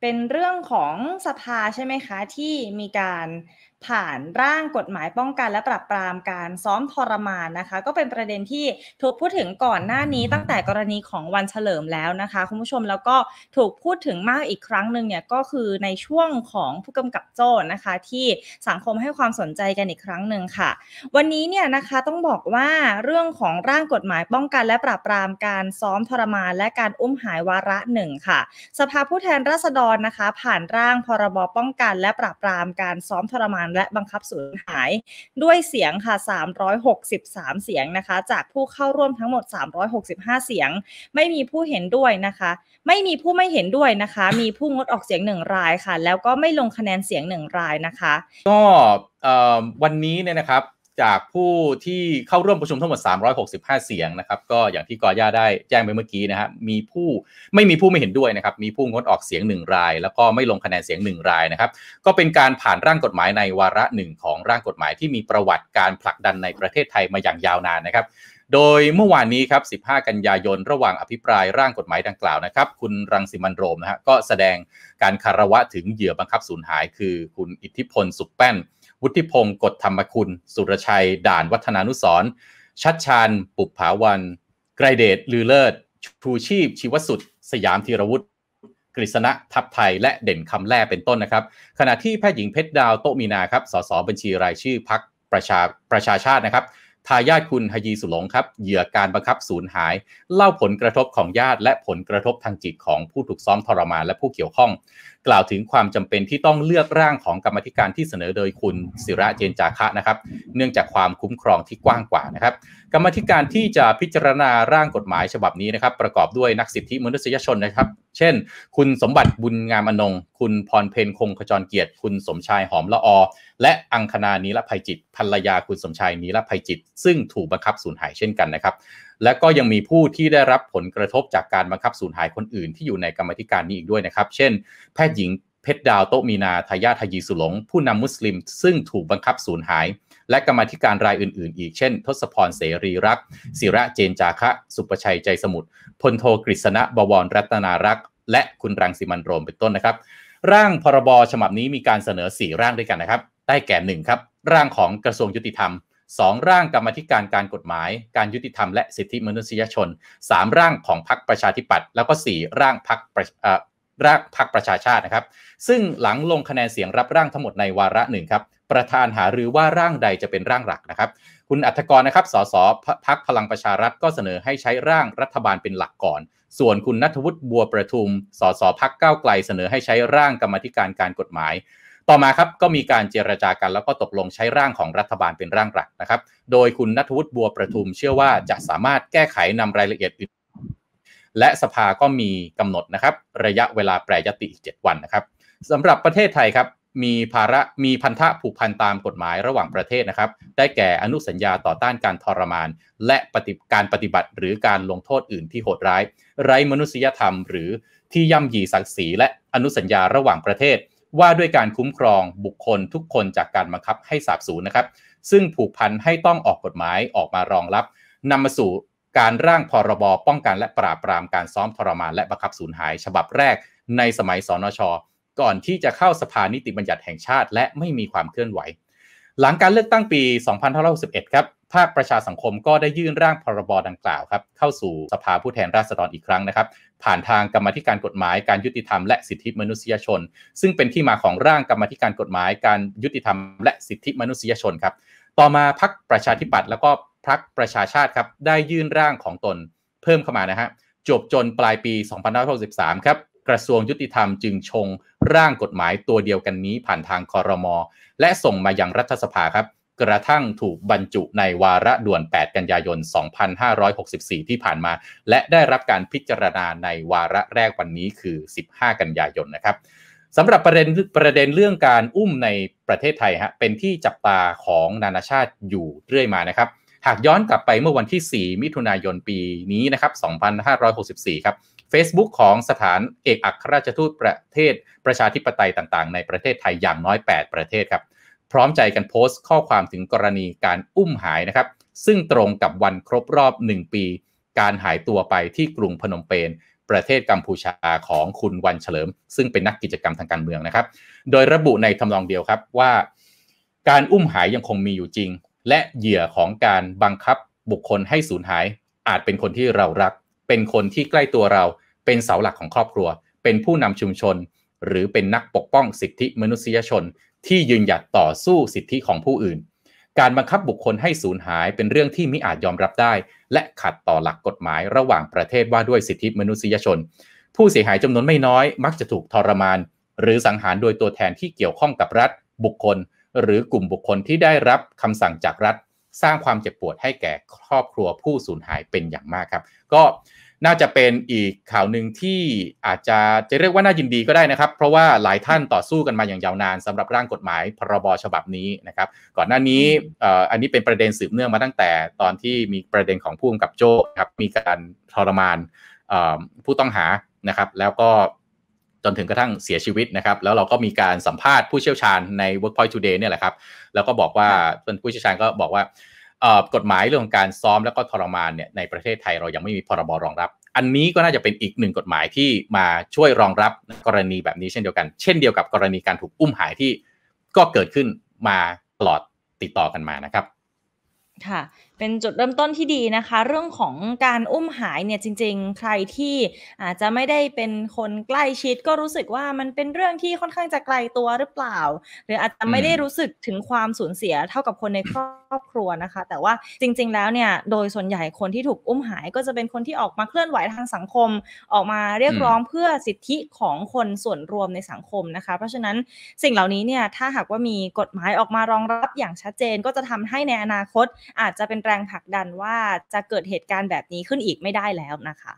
เป็นเรื่องของสภาใช่ไหมคะ ที่มีการผ่านร่างกฎหมายป้องกันและปราบปรามการซ้อมทรมานนะคะ ก็เป็นประเด็นที่ถูกพูดถึงก่อนหน้านี้ตั้งแต่กรณีของวันเฉลิมแล้วนะคะคุณผู้ชมแล้วก็ถูกพูดถึงมากอีกครั้งหนึ่งเนี่ยก็คือในช่วงของผู้กำกับโจ้นะคะ ที่สังคมให้ความสนใจกันอีกครั้งหนึ่งค่ะ วันนี้เนี่ยนะคะต้องบอกว่าเรื่องของร่างกฎหมายป้องกัน และปราบปรามการซ้อมทรมาน และการอุ้มหายวาระหนึ่งค่ะ สภาผู้แทนราษฎรนะคะ ผ่านร่างพรบป้องกัน และปราบปรามการซ้อมทรมานและบังคับสูญหายด้วยเสียงค่ะ363 เสียงนะคะ จากผู้เข้าร่วมทั้งหมด 365 เสียง ไม่มีผู้เห็นด้วยนะคะ ไม่มีผู้ไม่เห็นด้วยนะคะ มีผู้งดออกเสียงหนึ่งรายค่ะ แล้วก็ไม่ลงคะแนนเสียงหนึ่งรายนะคะ ก็วันนี้เนี่ยนะครับจากผู้ที่เข้าร่วมประชุมทั้งหมด 365 เสียงนะครับ ก็อย่างที่กอย่าได้ แจ้งไปเมื่อกี้นะฮะมีผู้ไม่มีผู้ไม่เห็นด้วยนะครับ มีผู้งดออกเสียง1ราย แล้วก็ไม่ลงคะแนนเสียง1รายนะครับ ก็เป็นการผ่านร่างกฎหมายในวาระหนึ่งของร่างกฎหมาย ที่มีประวัติการผลักดันในประเทศไทยมาอย่างยาวนานนะครับ โดยเมื่อวานนี้ครับ 15 กันยายนระหว่างอภิปรายร่างกฎหมายดังกล่าวนะครับ คุณรังสิมันโรมนะฮะก็แสดงการคารวะถึงเหยื่อบังคับสูญหายคือ คุณอิทธิพลสุขแป้นวุฒิพงศ์กฎธรรมคุณ สุรชัย ด่านวัฒนานุสรชัดชาน ปุบผาวัน ไกรเดช ลือเลิศ ชูชีพ ชีวสุด สยามธีรวุฒิกฤษณะทัพไทย และเด่นคำแร่เป็นต้นนะครับ ขณะที่แพทย์หญิงเพชรดาว โตมีนา ครับ สสบัญชีรายชื่อพักประชาประชาชาตินะครับ ทายาทคุณฮยีสุหลงครับ เหยื่อการบังคับสูญหาย เล่าผลกระทบของญาติและผลกระทบทางจิตของผู้ถูกซ้อมทรมานและผู้เกี่ยวข้องกล่าวถึงความจำเป็นที่ต้องเลือกร่างของกรรมธิการที่เสนอโดยคุณศิระเจนจาคะนะครับ เนื่องจากความคุ้มครองที่กว้างกว่านะครับกรรมธิการที่จะพิจารณาร่างกฎหมายฉบับนี้นะครับ ประกอบด้วยนักสิทธิมนุษยชนนะครับ เช่น คุณสมบัติบุญงามอนงคุณพรเพนคงขจรเกียรติ คุณสมชายหอมละอและอังคณานีละภัยจิต ภรรยาคุณสมชายนีละภัยจิต ซึ่งถูกบังคับสูญหายเช่นกันนะครับและก็ยังมีผู้ที่ได้รับผลกระทบจากการบังคับสูญหายคนอื่น ที่อยู่ในกรรมธิการนี้อีกด้วยนะครับ เช่น แพทย์หญิงเพชรดาวโตมีนาทายาทายีสุหลง ผู้นำมุสลิม ซึ่งถูกบังคับสูญหาย และกรรมธิการรายอื่นๆ อีกเช่น ทศพร เสรีรักศิระเจนจาคะ สุประชัยใจสมุทรพลโทกฤษณะบวรรัตนารักษ์และคุณรังสิมันโรมเป็นต้นนะครับร่างพรบฉบับนี้มีการเสนอ4ร่างด้วยกันนะครับ ได้แก่1ครับร่างของกระทรวงยุติธรรมสองร่างกรรมธิการการกฎหมาย การยุติธรรมและสิทธิมนุษยชนสามร่างของพรรคประชาธิปัตย์แล้วก็สี่ร่างพรรคร่างพรรคประชาชาตินะครับซึ่งหลังลงคะแนนเสียงรับร่างทั้งหมดในวาระหนึ่งครับประธานหารือว่าร่างใดจะเป็นร่างหลักนะครับ คุณอัธกรนะครับ สสพักพลังประชารัฐก็เสนอให้ใช้ร่างรัฐบาลเป็นหลักก่อน ส่วนคุณนัทวุฒิบัวประทุมสสพักก้าวไกลเสนอให้ใช้ร่างกรรมธิการการกฎหมายต่อมาครับก็มีการเจรจากันแล้วก็ตกลงใช้ร่างของรัฐบาลเป็นร่างหลักนะครับโดยคุณนัทวุฒิบัวประทุมเชื่อว่าจะสามารถแก้ไขนำรายละเอียดอื่นและสภาก็มีกำหนดนะครับระยะเวลาแปรยติอีก7วันนะครับสำหรับประเทศไทยครับมีภาระมีพันธะผูกพันตามกฎหมายระหว่างประเทศนะครับได้แก่อนุสัญญาต่อต้านการทรมาน และปฏิการปฏิบัติ หรือการลงโทษอื่นที่โหดร้าย ไร้มนุษยธรรม หรือที่ย่ำยีศักดิ์ศรีและอนุสัญญาระหว่างประเทศว่าด้วยการคุ้มครองบุคคลทุกคนจากการบังคับให้สาบสูญนะครับซึ่งผูกพันให้ต้องออกกฎหมายออกมารองรับนำมาสู่การร่างพรบป้องกันและปราบปรามการซ้อมทรมานและบังคับสูญหาย ฉบับแรกในสมัยสนชก่อนที่จะเข้าสภานิติบัญญัติแห่งชาติและไม่มีความเคลื่อนไหว หลังการเลือกตั้งปี2561ครับภาคประชาสังคมก็ได้ยื่นร่างพรบดังกล่าวครับ เข้าสู่สภาผู้แทนราษฎรอีกครั้งนะครับ ผ่านทางกรรมธิการกฎหมายการยุติธรรมและสิทธิมนุษยชน ซึ่งเป็นที่มาของร่างกรรมธิการกฎหมาย การยุติธรรม และสิทธิมนุษยชนครับต่อมาพักประชาธิปัตย์แล้วก็พรรคประชาชาติครับได้ยื่นร่างของตน เพิ่มเข้ามานะฮะจบจนปลายปี 2563 ครับกระทรวงยุติธรรมจึงชงร่างกฎหมายตัวเดียวกันนี้ ผ่านทางคอรมอและส่งมายังรัฐสภาครับกระทั่งถูกบรรจุในวาระด่วน 8 กันยายน 2564 ที่ผ่านมา และได้รับการพิจารณาในวาระแรกวันนี้คือ 15 กันยายนนะครับสำหรับประเด็นประเด็นเรื่องการอุ้มในประเทศไทยฮะ เป็นที่จับตาของนานาชาติอยู่เรื่อยมานะครับ หากย้อนกลับไปเมื่อวันที่ 4 มิถุนายนปีนี้นะครับ 2564 ครับ Facebook ของสถานเอกอัครราชทูตประเทศประชาธิปไตยต่างๆในประเทศไทยอย่างน้อย 8 ประเทศครับพร้อมใจกันโพสต์ข้อความถึงกรณีการอุ้มหายนะครับ ซึ่งตรงกับวันครบรอบ 1 ปี การหายตัวไปที่กรุงพนมเปญประเทศกัมพูชาของคุณวันเฉลิม ซึ่งเป็นนักกิจกรรมทางการเมืองนะครับ โดยระบุในทำนองเดียวครับว่า การอุ้มหายยังคงมีอยู่จริง และเหยื่อของการบังคับบุคคลให้สูญหาย อาจเป็นคนที่เรารัก เป็นคนที่ใกล้ตัวเรา เป็นเสาหลักของครอบครัว เป็นผู้นำชุมชน หรือเป็นนักปกป้องสิทธิมนุษยชนที่ยืนหยัดต่อสู้สิทธิของผู้อื่น การบังคับบุคคลให้สูญหายเป็นเรื่องที่มิอาจยอมรับได้ และขัดต่อหลักกฎหมายระหว่างประเทศว่าด้วยสิทธิมนุษยชน ผู้เสียหายจำนวนไม่น้อย มักจะถูกทรมาน หรือสังหารโดยตัวแทนที่เกี่ยวข้องกับรัฐบุคคล หรือกลุ่มบุคคลที่ได้รับคำสั่งจากรัฐ สร้างความเจ็บปวดให้แก่ครอบครัวผู้สูญหายเป็นอย่างมากครับ ก็น่าจะเป็นอีกข่าวหนึ่งที่อาจจะจะเรียกว่าน่ายินดีก็ได้นะครับ เพราะว่าหลายท่านต่อสู้กันมาอย่างยาวนานสำหรับร่างกฎหมายพรบฉบับนี้นะครับ ก่อนหน้านี้อันนี้เป็นประเด็นสืบเนื่องมาตั้งแต่ ตอนที่มีประเด็นของผู้กำกับโจ้ครับมีการทรมานผู้ต้องหานะครับ แล้วก็จนถึงกระทั่งเสียชีวิตนะครับแล้วเราก็มีการสัมภาษณ์ผู้เชี่ยวชาญใน Workpoint Today เนี่ยแหละครับ แล้วก็บอกว่าเป็นผู้เชี่ยวชาญก็บอกว่ากฎหมายเรื่องการซ้อมแล้วก็ทรมานเนี่ยในประเทศไทยเรายังไม่มีพรบรองรับ อันนี้ก็น่าจะเป็นอีกหนึ่งกฎหมายที่มาช่วยรองรับกรณีแบบนี้เช่นเดียวกัน เช่นเดียวกับกรณีการถูกอุ้มหายที่ก็เกิดขึ้นมาตลอดติดต่อกันมานะครับ ค่ะเป็นจุดเริ่มต้นที่ดีนะคะ เรื่องของการอุ้มหายเนี่ยจริง ๆ ใครที่อาจจะไม่ได้เป็นคนใกล้ชิดก็รู้สึกว่ามันเป็นเรื่องที่ค่อนข้างจะไกลตัวหรือเปล่า หรืออาจจะไม่ได้รู้สึกถึงความสูญเสียเท่ากับคนในครอบครัวนะคะ แต่ว่าจริงๆแล้วเนี่ย โดยส่วนใหญ่คนที่ถูกอุ้มหายก็จะเป็นคนที่ออกมาเคลื่อนไหวทางสังคม ออกมาเรียกร้องเพื่อสิทธิของคนส่วนรวมในสังคมนะคะเพราะฉะนั้นสิ่งเหล่านี้เนี่ยถ้าหากว่ามีกฎหมายออกมารองรับอย่างชัดเจนก็จะทำให้ในอนาคตอาจจะเป็นแรงผลักดันว่าจะเกิดเหตุการณ์แบบนี้ขึ้นอีกไม่ได้แล้วนะคะ